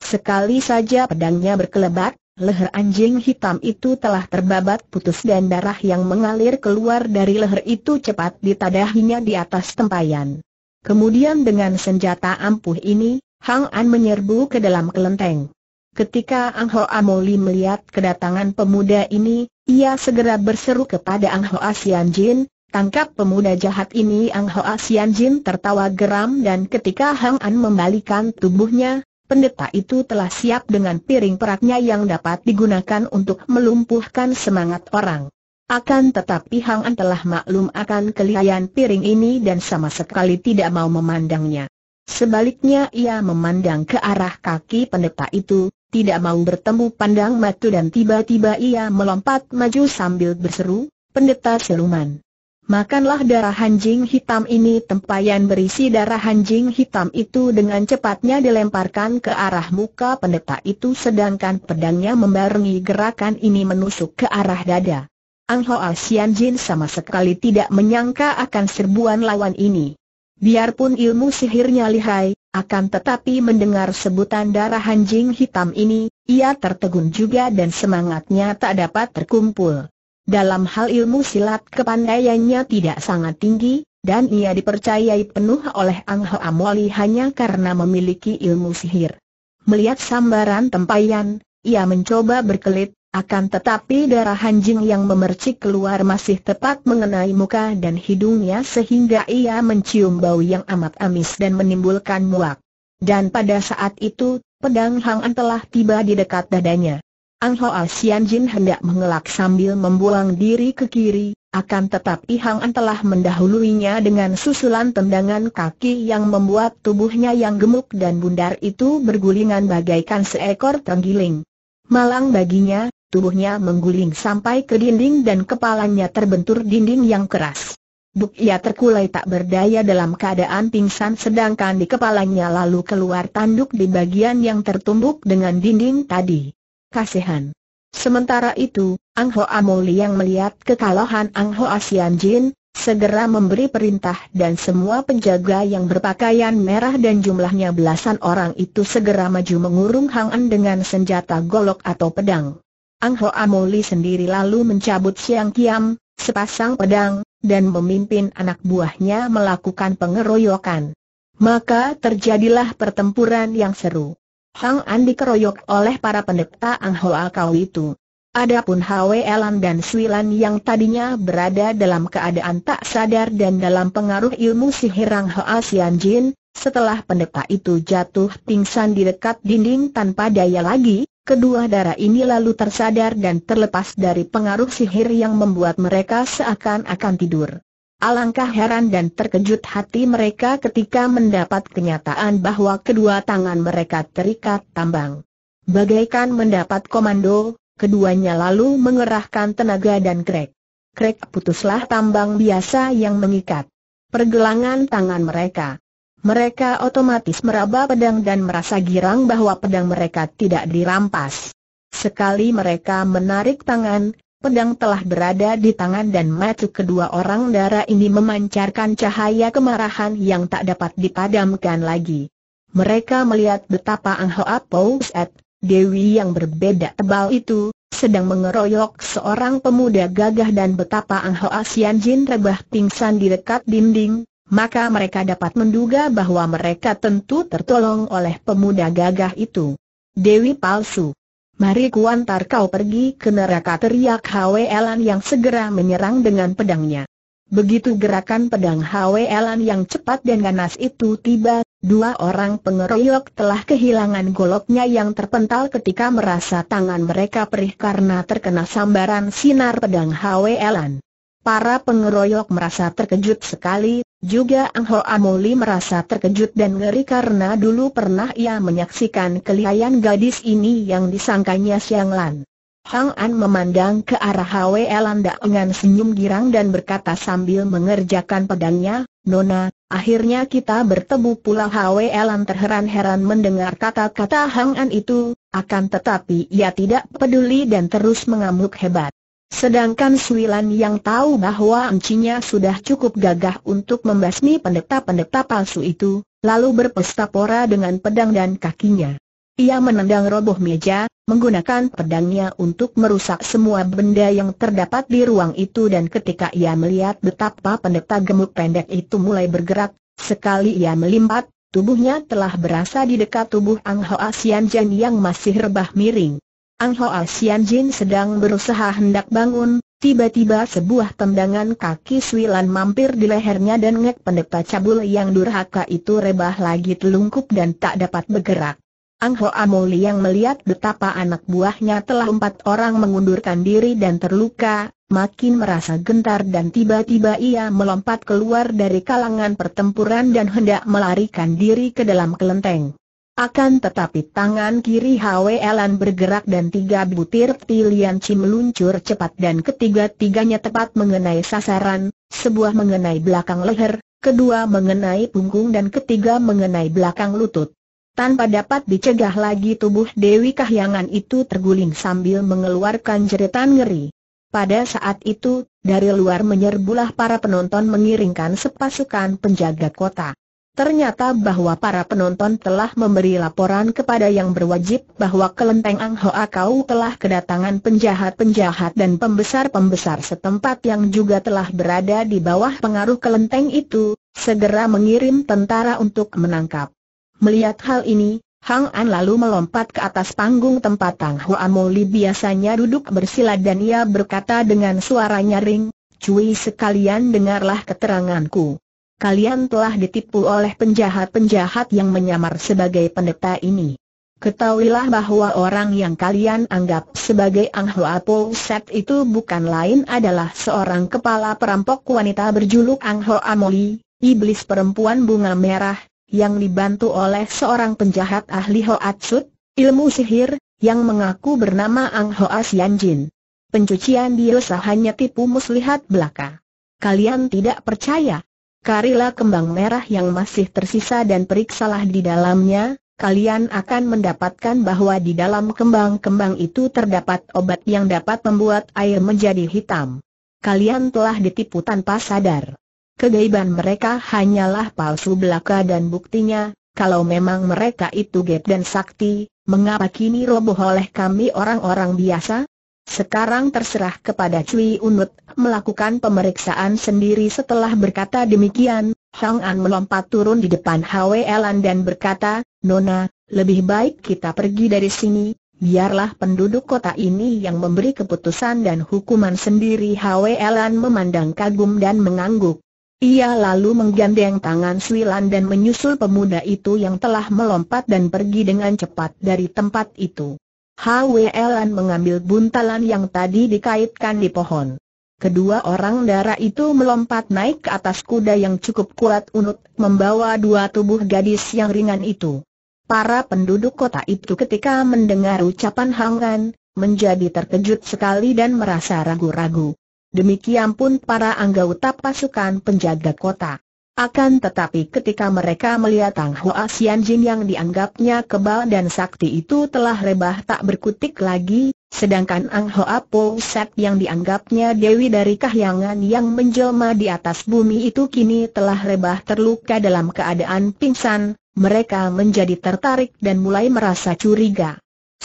Sekali saja pedangnya berkelebat, leher anjing hitam itu telah terbabat putus dan darah yang mengalir keluar dari leher itu cepat ditadahinya di atas tempayan. Kemudian dengan senjata ampuh ini, Hang An menyerbu ke dalam kelenteng. Ketika Ang Ho Amoli melihat kedatangan pemuda ini, ia segera berseru kepada Ang Hoa Sian Jin, tangkap pemuda jahat ini Ang Hoa Sian Jin tertawa geram dan ketika Hang An membalikan tubuhnya, pendeta itu telah siap dengan piring peraknya yang dapat digunakan untuk melumpuhkan semangat orang. Akan tetapi Hang An telah maklum akan kelihayan piring ini dan sama sekali tidak mau memandangnya. Sebaliknya ia memandang ke arah kaki pendeta itu, tidak mau bertemu pandang matu dan tiba-tiba ia melompat maju sambil berseru, pendeta Seluman. Makanlah darah anjing hitam ini tempayan berisi darah anjing hitam itu dengan cepatnya dilemparkan ke arah muka pendeta itu sedangkan pedangnya membarengi gerakan ini menusuk ke arah dada. Ang Hoa Xian Jin sama sekali tidak menyangka akan serbuan lawan ini. Biarpun ilmu sihirnya lihai, akan tetapi mendengar sebutan darah anjing hitam ini, ia tertegun juga dan semangatnya tak dapat terkumpul. Dalam hal ilmu silat kepandaiannya tidak sangat tinggi, dan ia dipercayai penuh oleh Ang Ho Amoli hanya karena memiliki ilmu sihir. Melihat sambaran tempayan, ia mencoba berkelit, akan tetapi darah anjing yang memercik keluar masih tepat mengenai muka dan hidungnya sehingga ia mencium bau yang amat amis dan menimbulkan muak. Dan pada saat itu, pedang Hang An telah tiba di dekat dadanya. Ang Hoa ah Sian Jin hendak mengelak sambil membuang diri ke kiri, akan tetapi Hang An telah mendahuluinya dengan susulan tendangan kaki yang membuat tubuhnya yang gemuk dan bundar itu bergulingan bagaikan seekor tenggiling. Malang baginya, tubuhnya mengguling sampai ke dinding dan kepalanya terbentur dinding yang keras. Duk ia terkulai tak berdaya dalam keadaan pingsan sedangkan di kepalanya lalu keluar tanduk di bagian yang tertumbuk dengan dinding tadi. Kasihan. Sementara itu, Ang ho Amoli yang melihat kekalahan Ang ho Asian Jin, segera memberi perintah dan semua penjaga yang berpakaian merah dan jumlahnya belasan orang itu segera maju mengurung Hang An dengan senjata golok atau pedang. Ang Ho Amoli sendiri lalu mencabut siang kiam, sepasang pedang, dan memimpin anak buahnya melakukan pengeroyokan. Maka terjadilah pertempuran yang seru. Hang An dikeroyok oleh para pendeta Ang Ho Akau itu. Adapun Hwe Elan dan Suilan yang tadinya berada dalam keadaan tak sadar dan dalam pengaruh ilmu sihir Ang Ho Asian Jin, setelah pendeta itu jatuh pingsan di dekat dinding tanpa daya lagi, Kedua darah ini lalu tersadar dan terlepas dari pengaruh sihir yang membuat mereka seakan-akan tidur. Alangkah heran dan terkejut hati mereka ketika mendapat kenyataan bahwa kedua tangan mereka terikat tambang. Bagaikan mendapat komando, keduanya lalu mengerahkan tenaga dan krek. Krek putuslah tambang biasa yang mengikat pergelangan tangan mereka mereka otomatis meraba pedang dan merasa girang bahwa pedang mereka tidak dirampas. Sekali mereka menarik tangan, pedang telah berada di tangan dan mata kedua orang darah ini memancarkan cahaya kemarahan yang tak dapat dipadamkan lagi. Mereka melihat betapa Ang Hoa Pou Dewi yang berbeda tebal itu, sedang mengeroyok seorang pemuda gagah dan betapa Ang Hoa Sian Jin rebah pingsan di dekat dinding, maka mereka dapat menduga bahwa mereka tentu tertolong oleh pemuda gagah itu. Dewi palsu. Mari kuantar kau pergi ke neraka teriak Hwelan yang segera menyerang dengan pedangnya. Begitu gerakan pedang Hwelan yang cepat dan ganas itu tiba, dua orang pengeroyok telah kehilangan goloknya yang terpental ketika merasa tangan mereka perih karena terkena sambaran sinar pedang Hwelan. Para pengeroyok merasa terkejut sekali, juga Ang Ho Amoli merasa terkejut dan ngeri karena dulu pernah ia menyaksikan kelihayan gadis ini yang disangkanya Siang Lan. Hang An memandang ke arah Hwe Landa dengan senyum girang dan berkata sambil mengerjakan pedangnya, Nona, akhirnya kita bertemu pula Hwe Lan terheran-heran mendengar kata-kata Hang An itu, akan tetapi ia tidak peduli dan terus mengamuk hebat. Sedangkan Suilan yang tahu bahwa encinya sudah cukup gagah untuk membasmi pendeta-pendeta palsu itu, lalu berpesta pora dengan pedang dan kakinya. Ia menendang roboh meja, menggunakan pedangnya untuk merusak semua benda yang terdapat di ruang itu dan ketika ia melihat betapa pendeta gemuk pendek itu mulai bergerak, sekali ia melimpat, tubuhnya telah berasa di dekat tubuh Ang Hoa Sian Jan yang masih rebah miring. Ang Hoa Xian Jin sedang berusaha hendak bangun, tiba-tiba sebuah tendangan kaki Suilan mampir di lehernya dan ngek pendeta cabul yang durhaka itu rebah lagi telungkup dan tak dapat bergerak. Ang Hoa Moli yang melihat betapa anak buahnya telah empat orang mengundurkan diri dan terluka, makin merasa gentar dan tiba-tiba ia melompat keluar dari kalangan pertempuran dan hendak melarikan diri ke dalam kelenteng. Akan tetapi tangan kiri Elan bergerak dan tiga butir pilihan cimeluncur meluncur cepat dan ketiga-tiganya tepat mengenai sasaran, sebuah mengenai belakang leher, kedua mengenai punggung dan ketiga mengenai belakang lutut. Tanpa dapat dicegah lagi tubuh Dewi Kahyangan itu terguling sambil mengeluarkan jeritan ngeri. Pada saat itu, dari luar menyerbulah para penonton mengiringkan sepasukan penjaga kota. Ternyata bahwa para penonton telah memberi laporan kepada yang berwajib bahwa kelenteng Ang Hoa kau telah kedatangan penjahat-penjahat dan pembesar-pembesar setempat yang juga telah berada di bawah pengaruh kelenteng itu, segera mengirim tentara untuk menangkap. Melihat hal ini, Hang An lalu melompat ke atas panggung tempat Tang Hoa Moli biasanya duduk bersila dan ia berkata dengan suara nyaring, Cui sekalian dengarlah keteranganku kalian telah ditipu oleh penjahat-penjahat yang menyamar sebagai pendeta ini. Ketahuilah bahwa orang yang kalian anggap sebagai Ang Hoa Set itu bukan lain adalah seorang kepala perampok wanita berjuluk Ang amoli, iblis perempuan bunga merah, yang dibantu oleh seorang penjahat ahli hoatsut, ilmu sihir, yang mengaku bernama Ang Hoa Sian Pencucian dia hanya tipu muslihat belaka. Kalian tidak percaya? Karilah kembang merah yang masih tersisa dan periksalah di dalamnya, kalian akan mendapatkan bahwa di dalam kembang-kembang itu terdapat obat yang dapat membuat air menjadi hitam. Kalian telah ditipu tanpa sadar. Kegaiban mereka hanyalah palsu belaka dan buktinya, kalau memang mereka itu get dan Sakti, mengapa kini roboh oleh kami orang-orang biasa? Sekarang terserah kepada Cui Unut, melakukan pemeriksaan sendiri setelah berkata demikian, Hang An melompat turun di depan Hwe Elan dan berkata, Nona, lebih baik kita pergi dari sini, biarlah penduduk kota ini yang memberi keputusan dan hukuman sendiri Hwe Elan memandang kagum dan mengangguk. Ia lalu menggandeng tangan Sui Lan dan menyusul pemuda itu yang telah melompat dan pergi dengan cepat dari tempat itu. Hwelan mengambil buntalan yang tadi dikaitkan di pohon. Kedua orang dara itu melompat naik ke atas kuda yang cukup kuat unut, membawa dua tubuh gadis yang ringan itu. Para penduduk kota itu ketika mendengar ucapan Hangan, menjadi terkejut sekali dan merasa ragu-ragu. Demikian pun para anggota pasukan penjaga kota. Akan tetapi ketika mereka melihat Tang Hoa Jin yang dianggapnya kebal dan sakti itu telah rebah tak berkutik lagi, sedangkan Ang Hoa Po Set yang dianggapnya Dewi dari Kahyangan yang menjelma di atas bumi itu kini telah rebah terluka dalam keadaan pingsan, mereka menjadi tertarik dan mulai merasa curiga.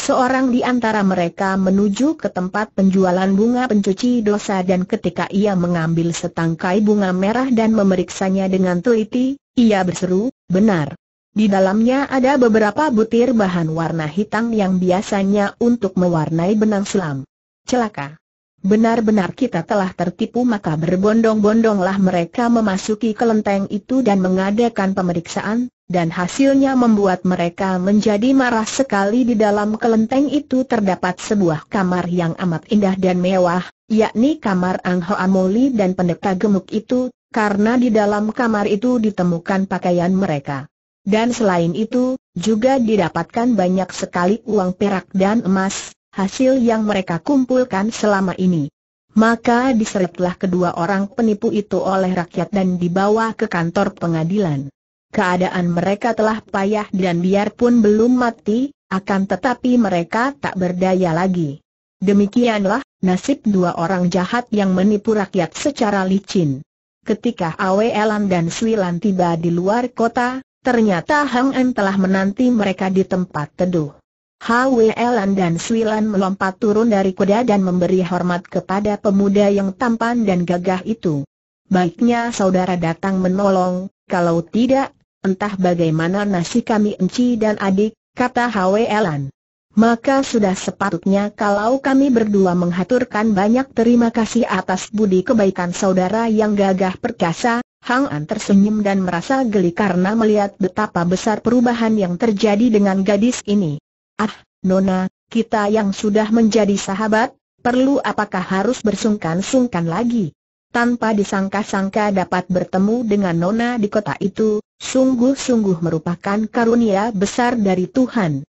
Seorang di antara mereka menuju ke tempat penjualan bunga pencuci dosa dan ketika ia mengambil setangkai bunga merah dan memeriksanya dengan teliti, ia berseru, benar. Di dalamnya ada beberapa butir bahan warna hitam yang biasanya untuk mewarnai benang selam. Celaka. Benar-benar kita telah tertipu maka berbondong-bondonglah mereka memasuki kelenteng itu dan mengadakan pemeriksaan, dan hasilnya membuat mereka menjadi marah sekali di dalam kelenteng itu terdapat sebuah kamar yang amat indah dan mewah, yakni kamar Ang Ho Amoli dan pendeta gemuk itu, karena di dalam kamar itu ditemukan pakaian mereka. Dan selain itu, juga didapatkan banyak sekali uang perak dan emas, hasil yang mereka kumpulkan selama ini. Maka diseretlah kedua orang penipu itu oleh rakyat dan dibawa ke kantor pengadilan keadaan mereka telah payah dan biarpun belum mati, akan tetapi mereka tak berdaya lagi. Demikianlah, nasib dua orang jahat yang menipu rakyat secara licin. Ketika Awe Elan dan Swilan tiba di luar kota, ternyata Hang En telah menanti mereka di tempat teduh. Hwe Elan dan Swilan melompat turun dari kuda dan memberi hormat kepada pemuda yang tampan dan gagah itu. Baiknya saudara datang menolong, kalau tidak, entah bagaimana nasi kami enci dan adik, kata Elan. Maka sudah sepatutnya kalau kami berdua menghaturkan banyak terima kasih atas budi kebaikan saudara yang gagah perkasa, Hang An tersenyum dan merasa geli karena melihat betapa besar perubahan yang terjadi dengan gadis ini. Ah, Nona, kita yang sudah menjadi sahabat, perlu apakah harus bersungkan-sungkan lagi? tanpa disangka-sangka dapat bertemu dengan Nona di kota itu, sungguh-sungguh merupakan karunia besar dari Tuhan.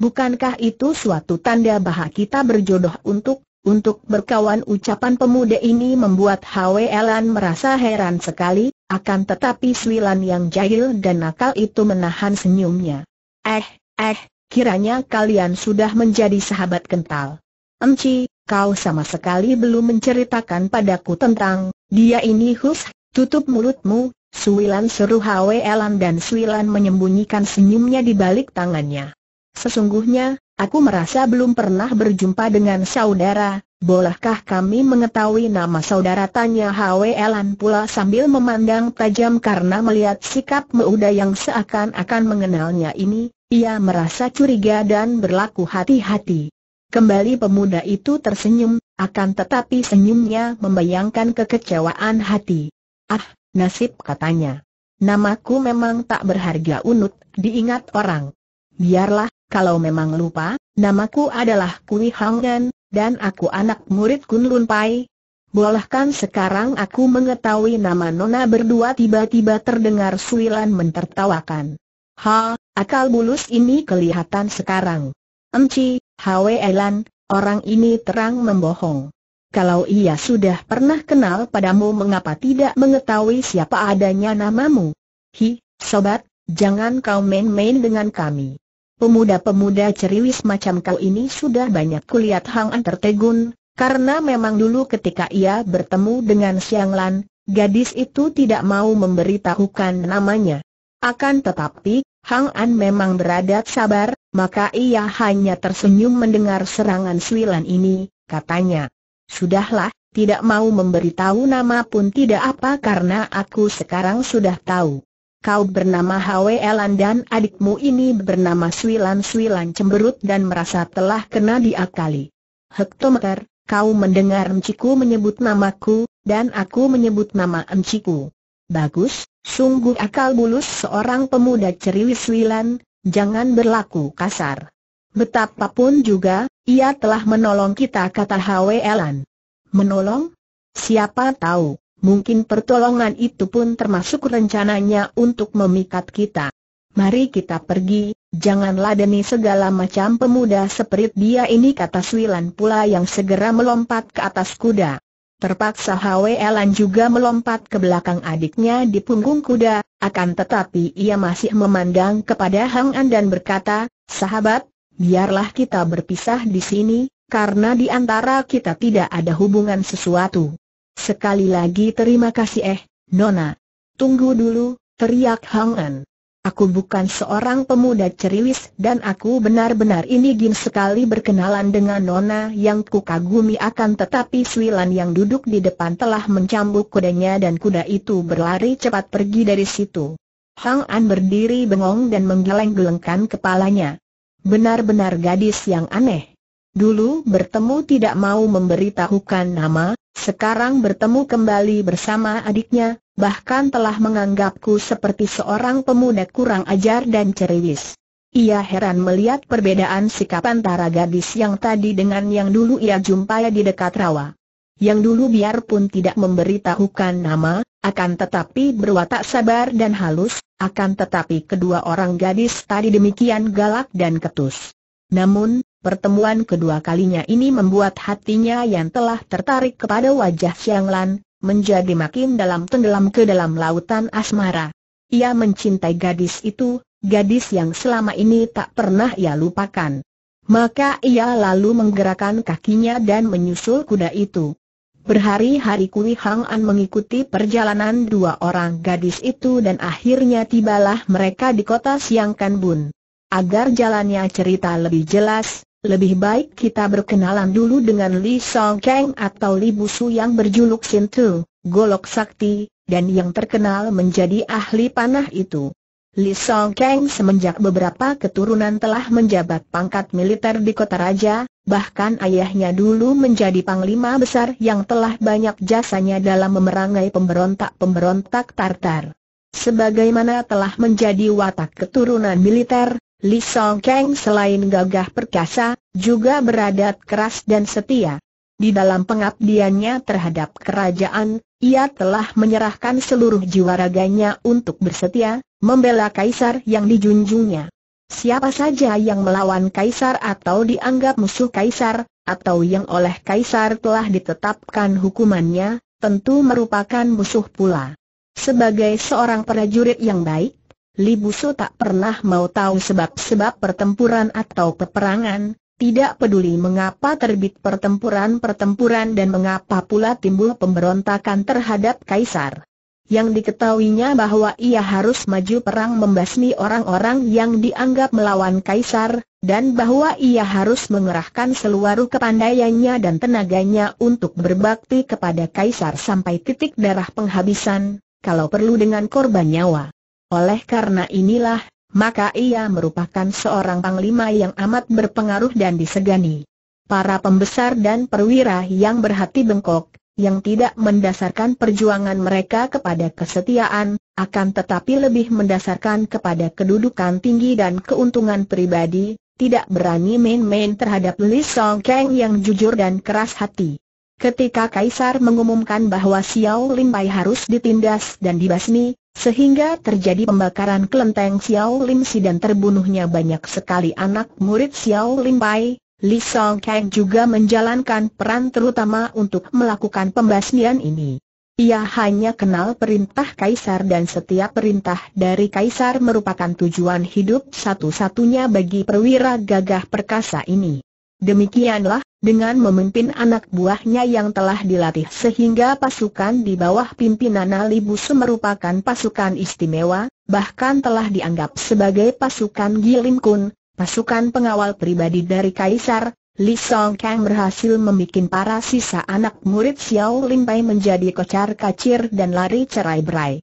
Bukankah itu suatu tanda bahwa kita berjodoh untuk, untuk berkawan ucapan pemuda ini membuat Elan merasa heran sekali, akan tetapi Swilan yang jahil dan nakal itu menahan senyumnya. Eh, eh, kiranya kalian sudah menjadi sahabat kental. Emci, kau sama sekali belum menceritakan padaku tentang, dia ini Hus, tutup mulutmu, Suilan seru Hwe Elan dan Suilan menyembunyikan senyumnya di balik tangannya. Sesungguhnya, aku merasa belum pernah berjumpa dengan saudara, bolehkah kami mengetahui nama saudara tanya Hwe Elan pula sambil memandang tajam karena melihat sikap Meuda yang seakan-akan mengenalnya ini, ia merasa curiga dan berlaku hati-hati. Kembali pemuda itu tersenyum, akan tetapi senyumnya membayangkan kekecewaan hati. Ah, nasib katanya. Namaku memang tak berharga unut, diingat orang. Biarlah, kalau memang lupa, namaku adalah Kui Hangan, dan aku anak murid Kunlun Pai. Bolehkan sekarang aku mengetahui nama Nona berdua tiba-tiba terdengar Suilan mentertawakan. Ha, akal bulus ini kelihatan sekarang. Emci, Hwe Elan, orang ini terang membohong. Kalau ia sudah pernah kenal padamu mengapa tidak mengetahui siapa adanya namamu? Hi, sobat, jangan kau main-main dengan kami. Pemuda-pemuda ceriwis macam kau ini sudah banyak kulihat Hang An tertegun, karena memang dulu ketika ia bertemu dengan Siang Lan, gadis itu tidak mau memberitahukan namanya. Akan tetapi, Hang An memang beradat sabar, maka ia hanya tersenyum mendengar serangan Suilan ini, katanya. Sudahlah, tidak mau memberitahu nama pun tidak apa karena aku sekarang sudah tahu. Kau bernama Hwe Elan dan adikmu ini bernama Suilan Suilan cemberut dan merasa telah kena diakali. Hektometer, kau mendengar enciku menyebut namaku, dan aku menyebut nama enciku. Bagus, Sungguh akal bulus seorang pemuda ceriwis-wilan, jangan berlaku kasar. Betapapun juga, ia telah menolong kita kata Elan. Menolong? Siapa tahu, mungkin pertolongan itu pun termasuk rencananya untuk memikat kita. Mari kita pergi, janganlah demi segala macam pemuda seperti dia ini kata Swilan pula yang segera melompat ke atas kuda. Terpaksa Hwelan juga melompat ke belakang adiknya di punggung kuda, akan tetapi ia masih memandang kepada Hang An dan berkata, sahabat, biarlah kita berpisah di sini, karena di antara kita tidak ada hubungan sesuatu. Sekali lagi terima kasih eh, Nona. Tunggu dulu, teriak Hang An. Aku bukan seorang pemuda ceriwis dan aku benar-benar ini gin sekali berkenalan dengan Nona yang kukagumi akan tetapi Swilan yang duduk di depan telah mencambuk kudanya dan kuda itu berlari cepat pergi dari situ. Hang An berdiri bengong dan menggeleng-gelengkan kepalanya. Benar-benar gadis yang aneh. Dulu bertemu tidak mau memberitahukan nama, sekarang bertemu kembali bersama adiknya, bahkan telah menganggapku seperti seorang pemuda kurang ajar dan ceriwis. Ia heran melihat perbedaan sikap antara gadis yang tadi dengan yang dulu ia jumpai di dekat rawa. Yang dulu biarpun tidak memberitahukan nama, akan tetapi berwatak sabar dan halus, akan tetapi kedua orang gadis tadi demikian galak dan ketus. Namun, pertemuan kedua kalinya ini membuat hatinya yang telah tertarik kepada wajah Xiang Lan, menjadi makin dalam tenggelam ke dalam lautan asmara. Ia mencintai gadis itu, gadis yang selama ini tak pernah ia lupakan. Maka ia lalu menggerakkan kakinya dan menyusul kuda itu. Berhari-hari Kui Hang An mengikuti perjalanan dua orang gadis itu dan akhirnya tibalah mereka di kota Siang Bun. Agar jalannya cerita lebih jelas, lebih baik kita berkenalan dulu dengan Li Song Kang atau Li Busu yang berjuluk Sintu, Golok Sakti, dan yang terkenal menjadi ahli panah itu. Li Song Kang semenjak beberapa keturunan telah menjabat pangkat militer di kota raja, bahkan ayahnya dulu menjadi panglima besar yang telah banyak jasanya dalam memerangi pemberontak-pemberontak Tartar. Sebagaimana telah menjadi watak keturunan militer, Li Song Kang selain gagah perkasa, juga beradat keras dan setia. Di dalam pengabdiannya terhadap kerajaan, ia telah menyerahkan seluruh jiwa raganya untuk bersetia, membela kaisar yang dijunjungnya. Siapa saja yang melawan kaisar atau dianggap musuh kaisar, atau yang oleh kaisar telah ditetapkan hukumannya, tentu merupakan musuh pula. Sebagai seorang prajurit yang baik, Libuso tak pernah mau tahu sebab-sebab pertempuran atau peperangan, tidak peduli mengapa terbit pertempuran-pertempuran dan mengapa pula timbul pemberontakan terhadap kaisar. Yang diketahuinya bahwa ia harus maju perang membasmi orang-orang yang dianggap melawan kaisar, dan bahwa ia harus mengerahkan seluruh kepandaiannya dan tenaganya untuk berbakti kepada kaisar sampai titik darah penghabisan, kalau perlu dengan korban nyawa. Oleh karena inilah, maka ia merupakan seorang panglima yang amat berpengaruh dan disegani. Para pembesar dan perwira yang berhati bengkok, yang tidak mendasarkan perjuangan mereka kepada kesetiaan, akan tetapi lebih mendasarkan kepada kedudukan tinggi dan keuntungan pribadi, tidak berani main-main terhadap Li Song Kang yang jujur dan keras hati. Ketika Kaisar mengumumkan bahwa Xiao Lin Pai harus ditindas dan dibasmi, sehingga terjadi pembakaran kelenteng Xiao Lim Si dan terbunuhnya banyak sekali anak murid Xiao Lim Pai, Li Song Kang juga menjalankan peran terutama untuk melakukan pembasmian ini. Ia hanya kenal perintah kaisar dan setiap perintah dari kaisar merupakan tujuan hidup satu-satunya bagi perwira gagah perkasa ini. Demikianlah dengan memimpin anak buahnya yang telah dilatih sehingga pasukan di bawah pimpinan Ali Busu merupakan pasukan istimewa, bahkan telah dianggap sebagai pasukan Gilim pasukan pengawal pribadi dari Kaisar, Li Song Kang berhasil membuat para sisa anak murid Xiao Pai menjadi kocar kacir dan lari cerai berai.